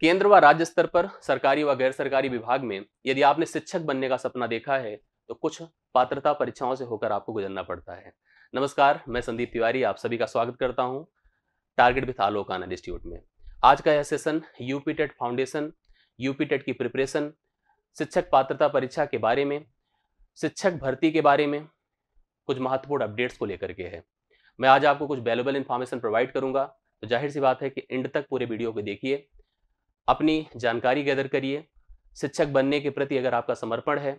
केंद्र व राज्य स्तर पर सरकारी व गैर सरकारी विभाग में यदि आपने शिक्षक बनने का सपना देखा है तो कुछ पात्रता परीक्षाओं से होकर आपको गुजरना पड़ता है नमस्कार मैं संदीप तिवारी आप सभी का स्वागत करता हूं टारगेट विथ आलोकाना इंस्टीट्यूट में आज का यह session UP TET foundation UP TET की प्रिपरेशन शिक्षक पात्रता परीक्षा के बारे में शिक्षक भर्ती के बारे में कुछ महत्वपूर्ण अपडेट्स को लेकर के है मैं आज आपको कुछ वेलेबल इन्फॉर्मेशन प्रोवाइड करूंगा तो जाहिर सी बात है कि एंड तक पूरे वीडियो को देखिए अपनी जानकारी गैदर करिए शिक्षक बनने के प्रति अगर आपका समर्पण है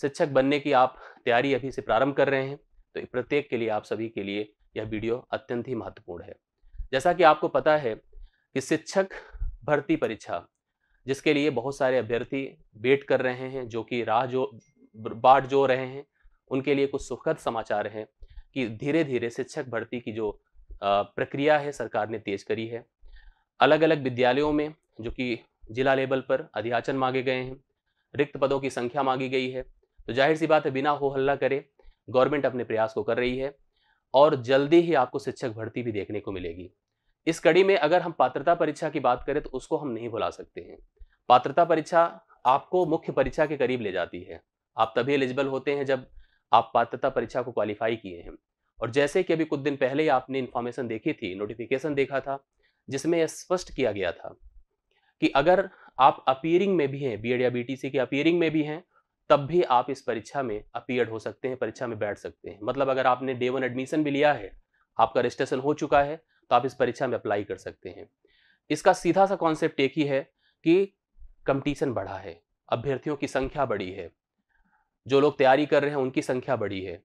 शिक्षक बनने की आप तैयारी अभी से प्रारंभ कर रहे हैं तो प्रत्येक के लिए आप सभी के लिए यह वीडियो अत्यंत ही महत्वपूर्ण है जैसा कि आपको पता है कि शिक्षक भर्ती परीक्षा जिसके लिए बहुत सारे अभ्यर्थी वेट कर रहे हैं जो कि राह जो बाट जो रहे हैं उनके लिए कुछ सुखद समाचार है कि धीरे धीरे शिक्षक भर्ती की जो प्रक्रिया है सरकार ने तेज करी है अलग अलग विद्यालयों में जो कि जिला लेवल पर अध्याचन मांगे गए हैं रिक्त पदों की संख्या मांगी गई है तो जाहिर सी बात है बिना हो हल्ला करे गवर्नमेंट अपने प्रयास को कर रही है और जल्दी ही आपको शिक्षक भर्ती भी देखने को मिलेगी इस कड़ी में अगर हम पात्रता परीक्षा की बात करें तो उसको हम नहीं भुला सकते हैं पात्रता परीक्षा आपको मुख्य परीक्षा के करीब ले जाती है आप तभी एलिजिबल होते हैं जब आप पात्रता परीक्षा को क्वालिफाई किए हैं और जैसे कि अभी कुछ दिन पहले ही आपने इन्फॉर्मेशन देखी थी नोटिफिकेशन देखा था जिसमें यह स्पष्ट किया गया था कि अगर आप अपियरिंग में भी हैं बी या बीटीसी की अपियरिंग में भी हैं तब भी आप इस परीक्षा में अपियर हो सकते हैं परीक्षा में बैठ सकते हैं मतलब अगर आपने डे वन एडमिशन भी लिया है आपका रजिस्ट्रेशन हो चुका है तो आप इस परीक्षा में अप्लाई कर सकते हैं इसका सीधा सा कॉन्सेप्ट एक ही है कि कंपटीशन बढ़ा है अभ्यर्थियों की संख्या बढ़ी है जो लोग तैयारी कर रहे हैं उनकी संख्या बढ़ी है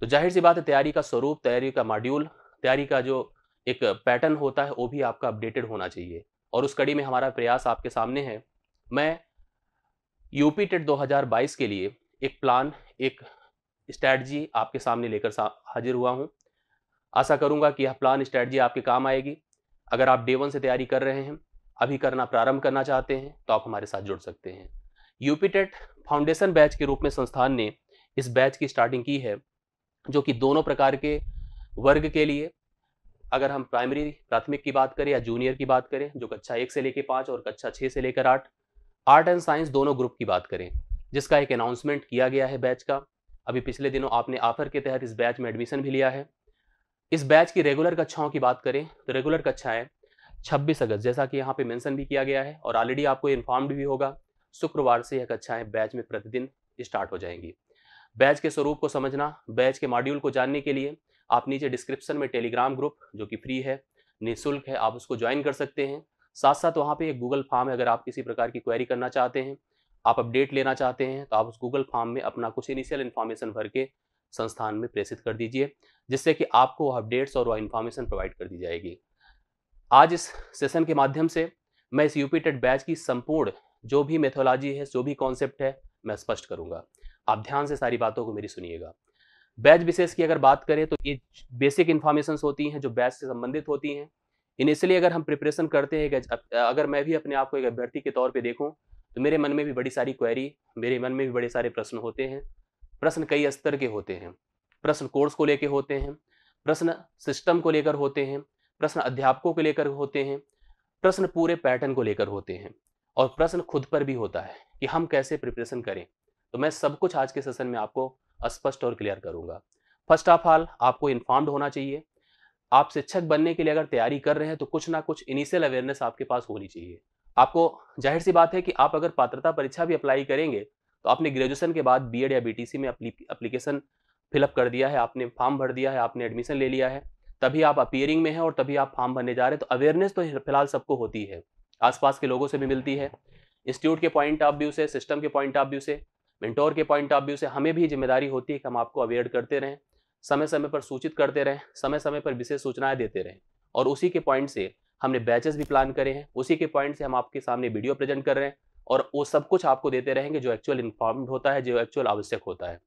तो जाहिर सी बात है तैयारी का स्वरूप तैयारी का मॉड्यूल तैयारी का जो एक पैटर्न होता है वो भी आपका अपडेटेड होना चाहिए और उस कड़ी में हमारा प्रयास आपके सामने है मैं यूपी टेट 2022 के लिए एक प्लान एक स्ट्रैटजी आपके सामने लेकर सा, हाजिर हुआ हूँ आशा करूँगा कि यह प्लान स्ट्रैटजी आपके काम आएगी अगर आप डे वन से तैयारी कर रहे हैं अभी करना प्रारंभ करना चाहते हैं तो आप हमारे साथ जुड़ सकते हैं यूपी टेट फाउंडेशन बैच के रूप में संस्थान ने इस बैच की स्टार्टिंग की है जो कि दोनों प्रकार के वर्ग के लिए अगर हम प्राइमरी प्राथमिक की बात करें या जूनियर की बात करें जो कक्षा एक से लेकर पाँच और कक्षा छः से लेकर आठ आर्ट एंड साइंस दोनों ग्रुप की बात करें जिसका एक अनाउंसमेंट किया गया है बैच का अभी पिछले दिनों आपने ऑफर के तहत इस बैच में एडमिशन भी लिया है इस बैच की रेगुलर कक्षाओं की बात करें तो रेगुलर कक्षाएं छब्बीस अगस्त जैसा कि यहाँ पे मैंसन भी किया गया है और ऑलरेडी आपको इन्फॉर्म्ड भी होगा शुक्रवार से यह कक्षाएं बैच में प्रतिदिन स्टार्ट हो जाएंगी बैच के स्वरूप को समझना बैच के मॉड्यूल को जानने के लिए आप नीचे डिस्क्रिप्शन में टेलीग्राम ग्रुप जो कि फ्री है निःशुल्क है आप उसको ज्वाइन कर सकते हैं साथ साथ वहाँ पे एक गूगल फॉर्म है अगर आप किसी प्रकार की क्वेरी करना चाहते हैं आप अपडेट लेना चाहते हैं तो आप उस गूगल फॉर्म में अपना कुछ इनिशियल इन्फॉर्मेशन भर के संस्थान में प्रेषित कर दीजिए जिससे कि आपको वह अपडेट्स और वह इन्फॉर्मेशन प्रोवाइड कर दी जाएगी आज इस सेशन के माध्यम से मैं इस यूपी टेट बैच की संपूर्ण जो भी मेथोलॉजी है जो भी कॉन्सेप्ट है मैं स्पष्ट करूंगा आप ध्यान से सारी बातों को मेरी सुनिएगा बैच विशेष की अगर बात करें तो ये बेसिक इन्फॉर्मेशन होती हैं जो बैच से संबंधित होती हैं इन इसलिए अगर हम प्रिपरेशन करते हैं अगर मैं भी अपने आप को एक अभ्यर्थी के तौर पर देखूँ तो मेरे मन में भी बड़ी सारी क्वेरी मेरे मन में भी बड़े सारे प्रश्न होते हैं प्रश्न कई स्तर के होते हैं प्रश्न कोर्स को लेकर होते हैं प्रश्न सिस्टम को लेकर होते हैं प्रश्न अध्यापकों को लेकर होते हैं प्रश्न पूरे पैटर्न को लेकर होते हैं और प्रश्न खुद पर भी होता है कि हम कैसे प्रिपरेशन करें तो मैं सब कुछ आज के सेशन में आपको स्पष्ट और क्लियर करूंगा फर्स्ट ऑफ ऑल आपको इन्फॉर्म्ड होना चाहिए आप शिक्षक बनने के लिए अगर तैयारी कर रहे हैं तो कुछ ना कुछ इनिशियल अवेयरनेस आपके पास होनी चाहिए आपको जाहिर सी बात है कि आप अगर पात्रता परीक्षा भी अप्लाई करेंगे तो आपने ग्रेजुएशन के बाद बी या बी में अप्लीकेशन फिलअप कर दिया है आपने फॉर्म भर दिया है आपने एडमिशन ले लिया है तभी आप अपियरिंग में हैं और तभी आप फॉर्म भरने जा रहे हैं तो अवेयरनेस तो फिलहाल सबको होती है आसपास के लोगों से भी मिलती है इंस्टीट्यूट के पॉइंट ऑफ व्यू से सिस्टम के पॉइंट ऑफ व्यू से मेंटोर के पॉइंट ऑफ व्यू से हमें भी जिम्मेदारी होती है कि हम आपको अवेयर करते रहें समय समय पर सूचित करते रहें समय समय पर विशेष सूचनाएं देते रहें और उसी के पॉइंट से हमने बैचेस भी प्लान करे हैं उसी के पॉइंट से हम आपके सामने वीडियो प्रेजेंट कर रहे हैं और वो सब कुछ आपको देते रहेंगे जो एक्चुअल इन्फॉर्म्ड होता है जो एक्चुअल आवश्यक होता है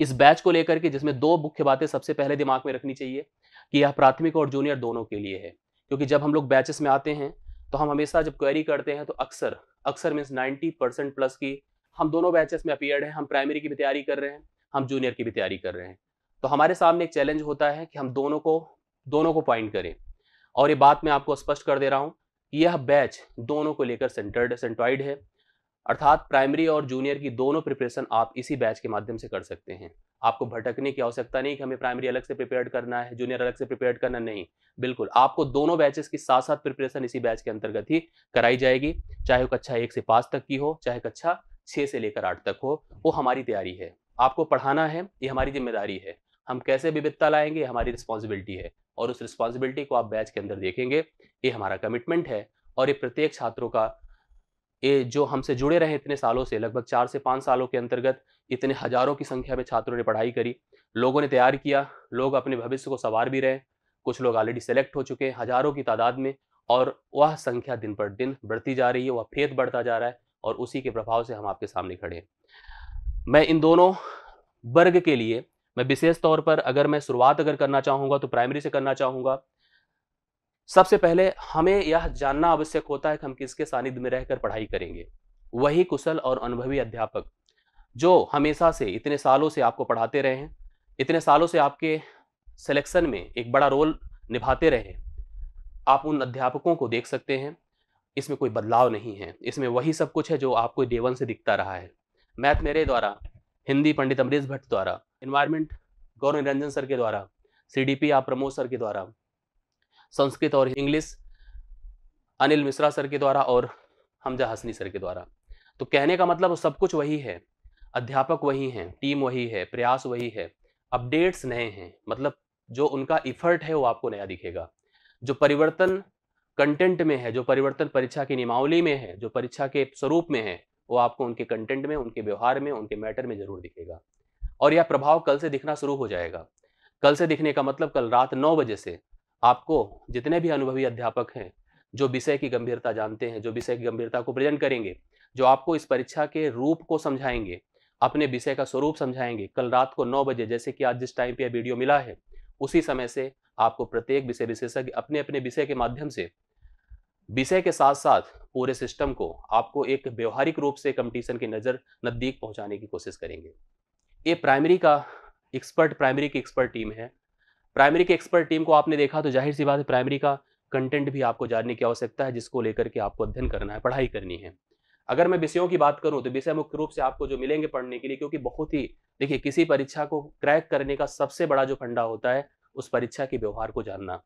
इस बैच को लेकर के जिसमें दो मुख्य बातें सबसे पहले दिमाग में रखनी चाहिए कि यह प्राथमिक और जूनियर दोनों के लिए है क्योंकि जब हम लोग बैचेस में आते हैं तो हम हमेशा जब क्वेरी करते हैं तो अक्सर अक्सर मीन्स 90 परसेंट प्लस की हम दोनों बैचेस में अपियर्ड हैं हम प्राइमरी की भी तैयारी कर रहे हैं हम जूनियर की भी तैयारी कर रहे हैं तो हमारे सामने एक चैलेंज होता है कि हम दोनों को दोनों को पॉइंट करें और ये बात मैं आपको स्पष्ट कर दे रहा हूँ यह बैच दोनों को लेकर सेंटर्ड सेंट्रॉइड है अर्थात प्राइमरी और जूनियर की दोनों प्रिपरेशन आप इसी बैच के माध्यम से कर सकते हैं आपको भटकने की आवश्यकता नहीं कि हमें प्राइमरी अलग से प्रिपेयर करना है जूनियर अलग से प्रिपेयर करना नहीं बिल्कुल आपको दोनों बैचेस की साथ साथ प्रिपरेशन इसी बैच के अंतर्गत ही कराई जाएगी चाहे वो कक्षा एक से पाँच तक की हो चाहे कक्षा छः से लेकर आठ तक हो वो हमारी तैयारी है आपको पढ़ाना है ये हमारी जिम्मेदारी है हम कैसे विविधता लाएंगे हमारी रिस्पॉन्सिबिलिटी है और उस रिस्पॉन्सिबिलिटी को आप बैच के अंदर देखेंगे ये हमारा कमिटमेंट है और ये प्रत्येक छात्रों का ये जो हमसे जुड़े रहे इतने सालों से लगभग चार से पाँच सालों के अंतर्गत इतने हजारों की संख्या में छात्रों ने पढ़ाई करी लोगों ने तैयार किया लोग अपने भविष्य को संवार भी रहे कुछ लोग ऑलरेडी सेलेक्ट हो चुके हैं हजारों की तादाद में और वह संख्या दिन पर दिन बढ़ती जा रही है वह फेद बढ़ता जा रहा है और उसी के प्रभाव से हम आपके सामने खड़े हैं मैं इन दोनों वर्ग के लिए मैं विशेष तौर पर अगर मैं शुरुआत अगर करना चाहूँगा तो प्राइमरी से करना चाहूँगा सबसे पहले हमें यह जानना आवश्यक होता है कि हम किसके सानिध्य में रहकर पढ़ाई करेंगे वही कुशल और अनुभवी अध्यापक जो हमेशा से इतने सालों से आपको पढ़ाते रहे हैं इतने सालों से आपके सिलेक्शन में एक बड़ा रोल निभाते रहे आप उन अध्यापकों को देख सकते हैं इसमें कोई बदलाव नहीं है इसमें वही सब कुछ है जो आपको देवन से दिखता रहा है मैथ मेरे द्वारा हिंदी पंडित अमरीश भट्ट द्वारा इन्वायरमेंट गौरव निरंजन सर के द्वारा सी डी पी आप प्रमोद सर के द्वारा संस्कृत और इंग्लिश अनिल मिश्रा सर के द्वारा और हमजा हसनी सर के द्वारा तो कहने का मतलब सब कुछ वही है अध्यापक वही हैं टीम वही है प्रयास वही है अपडेट्स नए हैं मतलब जो उनका इफर्ट है वो आपको नया दिखेगा जो परिवर्तन कंटेंट में है जो परिवर्तन परीक्षा की नियमावली में है जो परीक्षा के स्वरूप में है वो आपको उनके कंटेंट में उनके व्यवहार में उनके मैटर में जरूर दिखेगा और यह प्रभाव कल से दिखना शुरू हो जाएगा कल से दिखने का मतलब कल रात नौ बजे से आपको जितने भी अनुभवी अध्यापक हैं जो विषय की गंभीरता जानते हैं जो विषय की गंभीरता को प्रेजेंट करेंगे जो आपको इस परीक्षा के रूप को समझाएंगे अपने विषय का स्वरूप समझाएंगे कल रात को नौ बजे जैसे कि आज जिस टाइम पे वीडियो मिला है उसी समय से आपको प्रत्येक विषय विशेषज्ञ अपने अपने विषय के माध्यम से विषय के साथ साथ पूरे सिस्टम को आपको एक व्यवहारिक रूप से कंपटीशन की नज़र नज़दीक पहुंचाने की कोशिश करेंगे ये प्राइमरी का एक्सपर्ट प्राइमरी की एक्सपर्ट टीम है प्राइमरी की एक्सपर्ट टीम को आपने देखा तो जाहिर सी बात है प्राइमरी का कंटेंट भी आपको जानने की आवश्यकता है जिसको लेकर के आपको अध्ययन करना है पढ़ाई करनी है अगर मैं विषयों की बात करूं तो विषय मुख्य रूप से आपको जो मिलेंगे पढ़ने के लिए क्योंकि बहुत ही देखिए किसी परीक्षा को क्रैक करने का सबसे बड़ा जो फंडा होता है उस परीक्षा के व्यवहार को जानना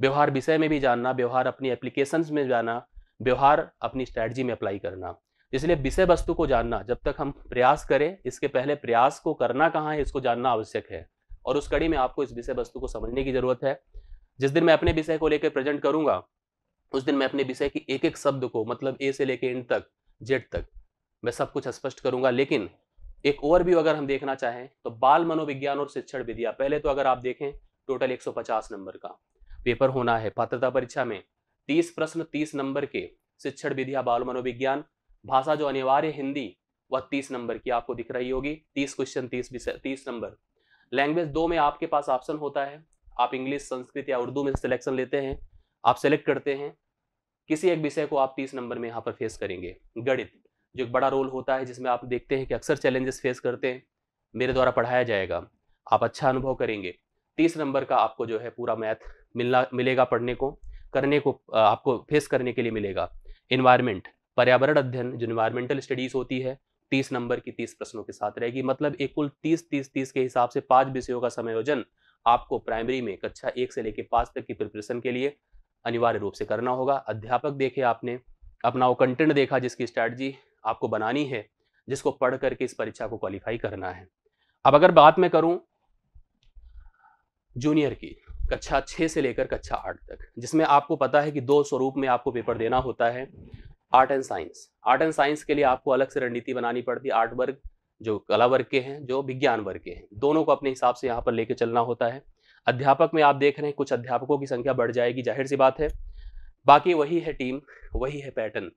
व्यवहार विषय में भी जानना व्यवहार अपनी एप्लीकेशन में जाना व्यवहार अपनी स्ट्रैटी में अप्लाई करना इसलिए विषय वस्तु को जानना जब तक हम प्रयास करें इसके पहले प्रयास को करना कहाँ है इसको जानना आवश्यक है और उस कड़ी में आपको इस विषय वस्तु को समझने की जरूरत है जिस दिन मैं अपने विषय को लेकर प्रेजेंट करूंगा उस दिन मैं अपने विषय की एक एक शब्द को मतलब ए से लेकर एंड तक जेड तक मैं सब कुछ स्पष्ट करूंगा लेकिन एक ओवरव्यू अगर हम देखना चाहें तो बाल मनोविज्ञान और शिक्षण विद्या पहले तो अगर आप देखें टोटल 150 नंबर का पेपर होना है पात्रता परीक्षा में 30 प्रश्न 30 नंबर के शिक्षण विधिया बाल मनोविज्ञान भाषा जो अनिवार्य हिंदी वह 30 नंबर की आपको दिख रही होगी 30 क्वेश्चन 30 विषय तीस नंबर लैंग्वेज दो में आपके पास ऑप्शन होता है आप इंग्लिश संस्कृत या उर्दू में सिलेक्शन लेते हैं आप सेलेक्ट करते हैं किसी एक विषय को आप तीस नंबर में यहाँ पर फेस करेंगे गणित जो एक बड़ा रोल होता है जिसमें आप देखते हैं कि अक्सर चैलेंजेस फेस करते हैं मेरे द्वारा पढ़ाया जाएगा आप अच्छा अनुभव करेंगे तीस नंबर का आपको जो है पूरा मैथ मिलना मिलेगा पढ़ने को करने को आपको फेस करने के लिए मिलेगा इन्वायरमेंट पर्यावरण अध्ययन जो इन्वायरमेंटल स्टडीज होती है तीस नंबर की तीस प्रश्नों के साथ रहेगी मतलब एक कुल तीस तीस तीस के हिसाब से पांच विषयों का समायोजन आपको प्राइमरी में कक्षा एक से लेकर पाँच तक की प्रिपरेशन के लिए अनिवार्य रूप से करना होगा अध्यापक देखे आपने अपना वो कंटेंट देखा जिसकी स्ट्रैटी आपको बनानी है जिसको पढ़ करके इस परीक्षा को क्वालिफाई करना है अब अगर बात मैं करूं जूनियर की कक्षा छः से लेकर कक्षा आठ तक जिसमें आपको पता है कि दो स्वरूप में आपको पेपर देना होता है art and science art and science के लिए आपको अलग से रणनीति बनानी पड़ती है आर्ट वर्ग जो कला वर्ग के हैं जो विज्ञान वर्ग के हैं दोनों को अपने हिसाब से यहाँ पर लेके चलना होता है अध्यापक में आप देख रहे हैं कुछ अध्यापकों की संख्या बढ़ जाएगी जाहिर सी बात है बाकी वही है टीम वही है पैटर्न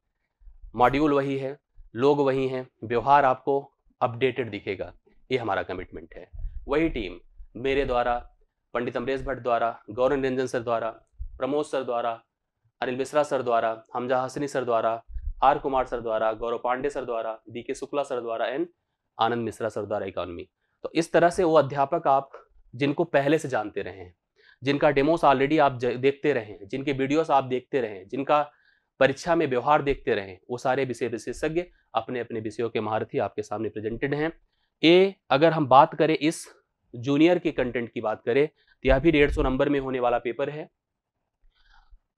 मॉड्यूल वही है लोग वही हैं व्यवहार आपको अपडेटेड दिखेगा ये हमारा कमिटमेंट है वही टीम मेरे द्वारा पंडित अमरेश भट्ट द्वारा गौरव निरंजन सर द्वारा प्रमोद सर द्वारा अनिल मिश्रा सर द्वारा हमजा हसनी सर द्वारा आर कुमार सर द्वारा गौरव पांडे सर द्वारा डी के शुक्ला सर द्वारा एंड आनंद मिश्रा सर द्वारा इकोनॉमी तो इस तरह से वो अध्यापक आप जिनको पहले से जानते रहे हैं जिनका डेमोस ऑलरेडी आप देखते रहे हैं जिनके वीडियोस आप देखते रहे हैं जिनका परीक्षा में व्यवहार देखते रहे वो सारे विषय विशेषज्ञ अपने अपने विषयों के महारथी आपके सामने प्रेजेंटेड हैं ए अगर हम बात करें इस जूनियर के कंटेंट की बात करें तो यह भी डेढ़ सौ नंबर में होने वाला पेपर है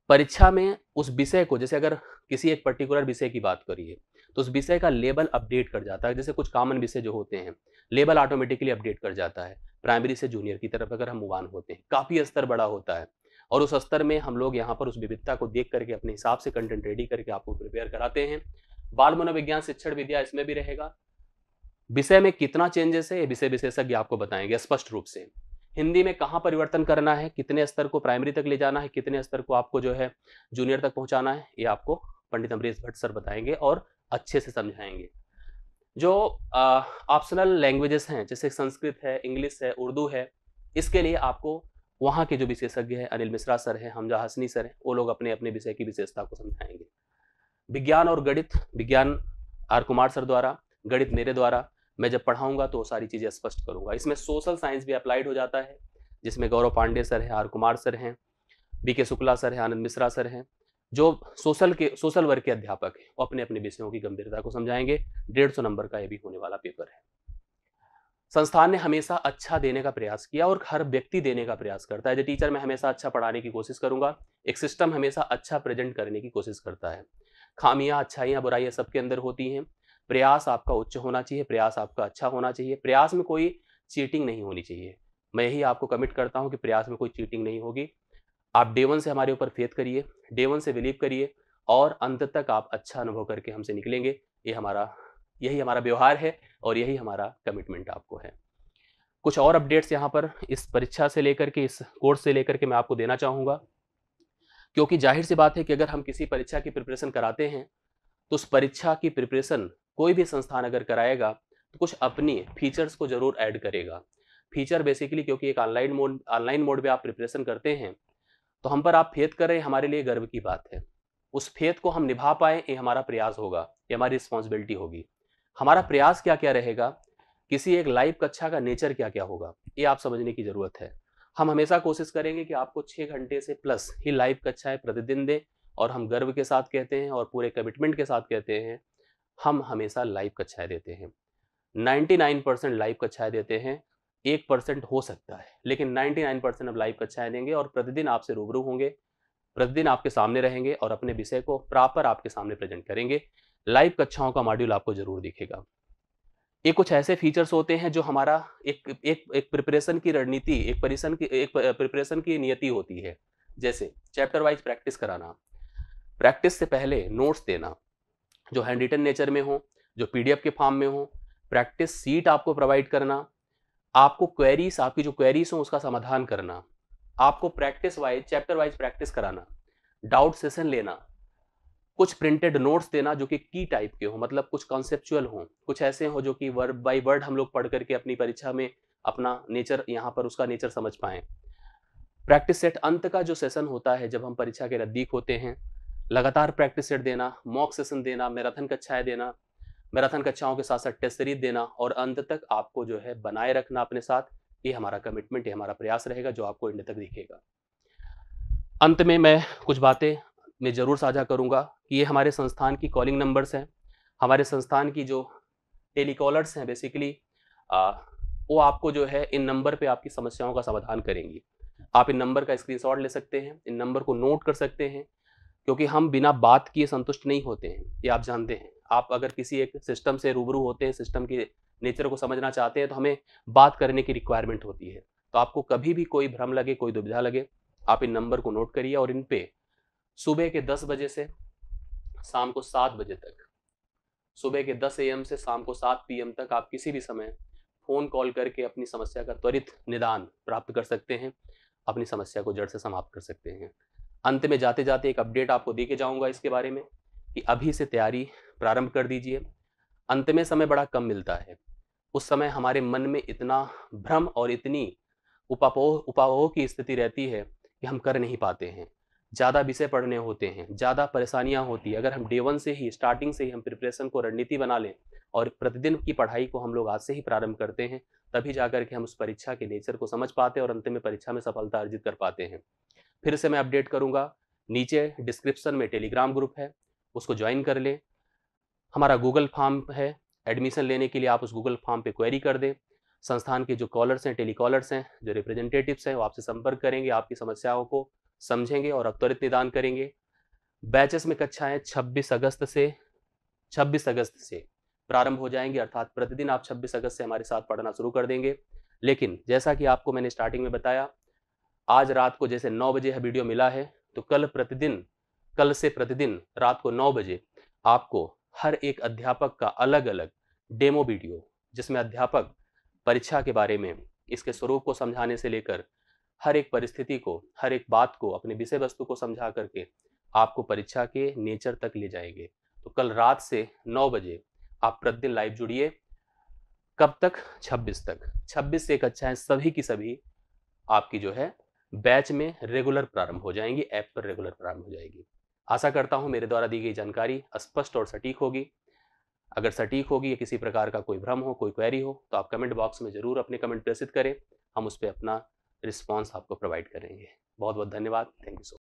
परीक्षा में उस विषय को जैसे अगर किसी एक पर्टिकुलर विषय की बात करिए तो उस विषय का लेबल अपडेट कर जाता है जैसे कुछ कॉमन विषय जो होते हैं लेबल ऑटोमेटिकली अपडेट कर जाता है प्राइमरी से जूनियर की तरफ अगर हम मुवान होते हैं काफ़ी स्तर बड़ा होता है और उस स्तर में हम लोग यहाँ पर उस विविधता को देख करके अपने हिसाब से कंटेंट रेडी करके आपको प्रिपेयर कराते हैं बाल मनोविज्ञान शिक्षण विद्या इसमें भी रहेगा विषय में कितना चेंजेस है ये विषय विशेषज्ञ आपको बताएंगे स्पष्ट रूप से हिंदी में कहाँ परिवर्तन करना है कितने स्तर को प्राइमरी तक ले जाना है कितने स्तर को आपको जो है जूनियर तक पहुँचाना है ये आपको पंडित अमरीश भट्ट सर बताएंगे और अच्छे से समझाएंगे जो ऑप्शनल लैंग्वेजेस हैं जैसे संस्कृत है इंग्लिश है उर्दू है इसके लिए आपको वहाँ के जो विशेषज्ञ हैं अनिल मिश्रा सर हैं हमजा हसनी सर हैं वो लोग अपने अपने विषय की विशेषता को समझाएंगे विज्ञान और गणित विज्ञान आर कुमार सर द्वारा गणित मेरे द्वारा मैं जब पढ़ाऊंगा तो सारी चीज़ें स्पष्ट करूंगा इसमें सोशल साइंस भी अप्लाइड हो जाता है जिसमें गौरव पांडे सर है आर कुमार सर हैं बी के शुक्ला सर हैं आनंद मिश्रा सर हैं जो सोशल के सोशल वर्ग के अध्यापक हैं वो अपने अपने विषयों की गंभीरता को समझाएंगे डेढ़ सौ नंबर का ये भी होने वाला पेपर है संस्थान ने हमेशा अच्छा देने का प्रयास किया और हर व्यक्ति देने का प्रयास करता है एज ए टीचर मैं हमेशा अच्छा पढ़ाने की कोशिश करूंगा एक सिस्टम हमेशा अच्छा प्रेजेंट करने की कोशिश करता है खामियां अच्छाइयां बुराइयां सबके अंदर होती हैं प्रयास आपका उच्च होना चाहिए प्रयास आपका अच्छा होना चाहिए प्रयास में कोई चीटिंग नहीं होनी चाहिए मैं यही आपको कमिट करता हूँ कि प्रयास में कोई चीटिंग नहीं होगी आप डे वन से हमारे ऊपर फेत करिए डे वन से बिलीव करिए और अंत तक आप अच्छा अनुभव करके हमसे निकलेंगे ये हमारा यही हमारा व्यवहार है और यही हमारा कमिटमेंट आपको है कुछ और अपडेट्स यहाँ पर इस परीक्षा से लेकर के इस कोर्स से लेकर के मैं आपको देना चाहूँगा क्योंकि जाहिर सी बात है कि अगर हम किसी परीक्षा की प्रिपरेशन कराते हैं तो उस परीक्षा की प्रिपरेशन कोई भी संस्थान अगर कराएगा तो कुछ अपनी फीचर्स को जरूर ऐड करेगा फीचर बेसिकली क्योंकि एक ऑनलाइन मोड ऑनलाइन मोड में आप प्रिपरेशन करते हैं तो हम पर आप फेथ करें हमारे लिए गर्व की बात है उस फेत को हम निभा पाए ये हमारा प्रयास होगा ये हमारी रिस्पॉन्सिबिलिटी होगी हमारा प्रयास क्या क्या रहेगा किसी एक लाइव कक्षा का नेचर क्या क्या होगा ये आप समझने की ज़रूरत है हम हमेशा कोशिश करेंगे कि आपको छः घंटे से प्लस ही लाइव कक्षाएं प्रतिदिन दें और हम गर्व के साथ कहते हैं और पूरे कमिटमेंट के साथ कहते हैं हम हमेशा लाइव कक्षाएं देते हैं 99 परसेंट लाइव कक्षाएं देते हैं एक परसेंट हो सकता है लेकिन 99 परसेंट अब लाइव कक्षाएं देंगे और प्रतिदिन आपसे रूबरू होंगे प्रतिदिन आपके सामने रहेंगे और अपने विषय को प्रॉपर आपके सामने प्रेजेंट करेंगे लाइव कक्षाओं का मॉड्यूल आपको जरूर दिखेगा ये कुछ ऐसे फीचर्स होते हैं जो हमारा एक एक एक प्रिपरेशन की रणनीति एक परिसन की एक प्रिपरेशन की नियति होती है जैसे चैप्टर वाइज प्रैक्टिस कराना प्रैक्टिस से पहले नोट्स देना जो हैंड रिटन नेचर में हो जो पीडीएफ के फॉर्म में हो प्रैक्टिस सीट आपको प्रोवाइड करना आपको क्वेरीज आपकी जो क्वेरीज हो उसका समाधान करना आपको practice wise chapter wise practice कराना डाउट सेशन लेना कुछ प्रिंटेड नोट्स देना जो कि की टाइप के हो मतलब कुछ कॉन्सेप्चुअल हो कुछ ऐसे हो जो कि वर्ड बाय वर्ड हम लोग पढ़ करके अपनी परीक्षा में अपना नेचर यहाँ पर उसका नेचर समझ पाए प्रैक्टिस सेट अंत का जो सेशन होता है जब हम परीक्षा के नज़दीक होते हैं लगातार प्रैक्टिस सेट देना मॉक सेशन देना मैराथन कक्षाएं देना मैराथन कक्षाओं के साथ साथ टेस्ट सीरीज देना और अंत तक आपको जो है बनाए रखना अपने साथ ये हमारा कमिटमेंट ये हमारा प्रयास रहेगा जो आपको इंड तक दिखेगा अंत में मैं कुछ बातें मैं ज़रूर साझा करूँगा कि ये हमारे संस्थान की कॉलिंग नंबर्स हैं हमारे संस्थान की जो टेलीकॉलर्स हैं बेसिकली आ, वो आपको जो है इन नंबर पे आपकी समस्याओं का समाधान करेंगी आप इन नंबर का स्क्रीनशॉट ले सकते हैं इन नंबर को नोट कर सकते हैं क्योंकि हम बिना बात किए संतुष्ट नहीं होते हैं ये आप जानते हैं आप अगर किसी एक सिस्टम से रूबरू होते हैं सिस्टम के नेचर को समझना चाहते हैं तो हमें बात करने की रिक्वायरमेंट होती है तो आपको कभी भी कोई भ्रम लगे कोई दुविधा लगे आप इन नंबर को नोट करिए और इन पे सुबह के दस बजे से शाम को सात बजे तक सुबह के दस एम से शाम को सात पी तक आप किसी भी समय फ़ोन कॉल करके अपनी समस्या का त्वरित निदान प्राप्त कर सकते हैं अपनी समस्या को जड़ से समाप्त कर सकते हैं अंत में जाते जाते एक अपडेट आपको दे के जाऊँगा इसके बारे में कि अभी से तैयारी प्रारंभ कर दीजिए अंत में समय बड़ा कम मिलता है उस समय हमारे मन में इतना भ्रम और इतनी उपापोह उपावोह की स्थिति रहती है कि हम कर नहीं पाते हैं ज़्यादा विषय पढ़ने होते हैं ज़्यादा परेशानियाँ होती है अगर हम डे वन से ही स्टार्टिंग से ही हम प्रिपरेशन को रणनीति बना लें और प्रतिदिन की पढ़ाई को हम लोग आज से ही प्रारंभ करते हैं तभी जा करके हम उस परीक्षा के नेचर को समझ पाते हैं और अंत में परीक्षा में सफलता अर्जित कर पाते हैं फिर से मैं अपडेट करूंगा नीचे डिस्क्रिप्शन में टेलीग्राम ग्रुप है उसको ज्वाइन कर लें हमारा गूगल फॉर्म है एडमिशन लेने के लिए आप उस गूगल फॉर्म पे क्वेरी कर दें संस्थान के जो कॉलर्स हैं टेलीकॉलर्स हैं जो रिप्रेजेंटेटिव्स हैं वो आपसे संपर्क करेंगे आपकी समस्याओं को समझेंगे और त्वरित निदान करेंगे बैचेस में कक्षाएं छब्बीस अगस्त से छब्बीस अगस्त से प्रारंभ हो जाएंगे अर्थात प्रतिदिन आप छब्बीस अगस्त से हमारे साथ पढ़ना शुरू कर देंगे लेकिन जैसा कि आपको मैंने स्टार्टिंग में बताया आज रात को जैसे नौ बजे यह वीडियो मिला है तो कल प्रतिदिन कल से प्रतिदिन रात को नौ बजे आपको हर एक अध्यापक का अलग अलग डेमो वीडियो जिसमें अध्यापक परीक्षा के बारे में इसके स्वरूप को समझाने से लेकर हर एक परिस्थिति को हर एक बात को अपने विषय वस्तु को समझा करके आपको परीक्षा के नेचर तक ले जाएंगे तो कल रात से नौ बजे आप प्रतिदिन लाइव जुड़िए कब तक 26 तक 26 से एक अच्छा है सभी की सभी आपकी जो है बैच में रेगुलर प्रारंभ हो जाएंगी ऐप पर रेगुलर प्रारंभ हो जाएगी आशा करता हूँ मेरे द्वारा दी गई जानकारी स्पष्ट और सटीक होगी अगर सटीक होगी या किसी प्रकार का कोई भ्रम हो कोई क्वेरी हो तो आप कमेंट बॉक्स में ज़रूर अपने कमेंट प्रेषित करें हम उस पर अपना रिस्पॉन्स आपको प्रोवाइड करेंगे बहुत बहुत धन्यवाद थैंक यू सो